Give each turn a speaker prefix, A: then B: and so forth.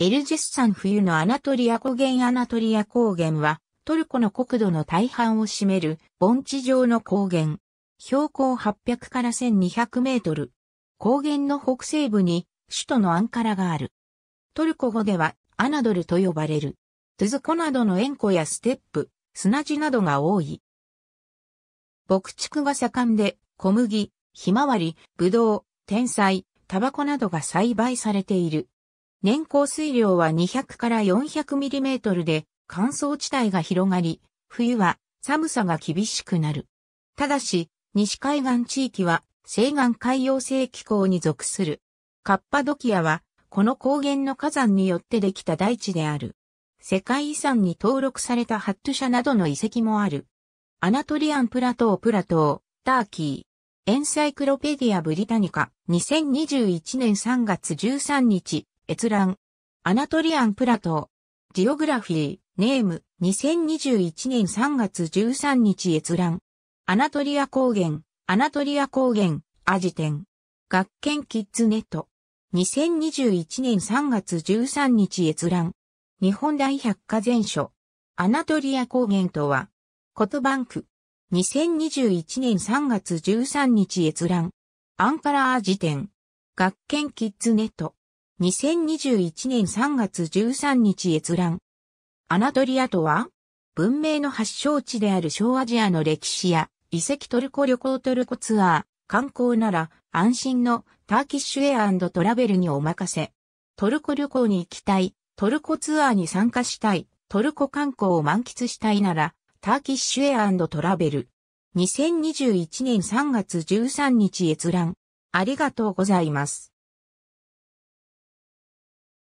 A: エルジェス山冬のアナトリア高原アナトリア高原は、トルコの国土の大半を占める盆地上の高原。標高800から1200メートル。高原の北西部に首都のアンカラがある。トルコ語ではアナドルと呼ばれる。トゥズコなどの塩湖やステップ、砂地などが多い。牧畜が盛んで小麦、ひまわり、ぶどう、天才、タバコなどが栽培されている。年降水量は200から400ミリメートルで乾燥地帯が広がり、冬は寒さが厳しくなる。ただし、西海岸地域は西岸海洋性気候に属する。カッパドキアはこの高原の火山によってできた大地である。世界遺産に登録されたハット社などの遺跡もある。アナトリアンプラトープラトー、ターキー。エンサイクロペディアブリタニカ2021年3月13日閲覧。アナトリアンプラトー。ジオグラフィー、ネーム、2021年3月13日閲覧。アナトリア高原、アナトリア高原、アジテン。学研キッズネット。2021年3月13日閲覧。日本大百科全書。アナトリア高原とは、コトバンク。2021年3月13日閲覧。アンカラー辞典。学研キッズネット。2021年3月13日閲覧。アナトリアとは、文明の発祥地である小アジアの歴史や、遺跡トルコ旅行トルコツアー、観光なら、安心のターキッシュエアトラベルにお任せ。トルコ旅行に行きたい、トルコツアーに参加したい、トルコ観光を満喫したいなら、ターキッシュエアトラベル。2021年3月13日閲覧。ありがとうございます。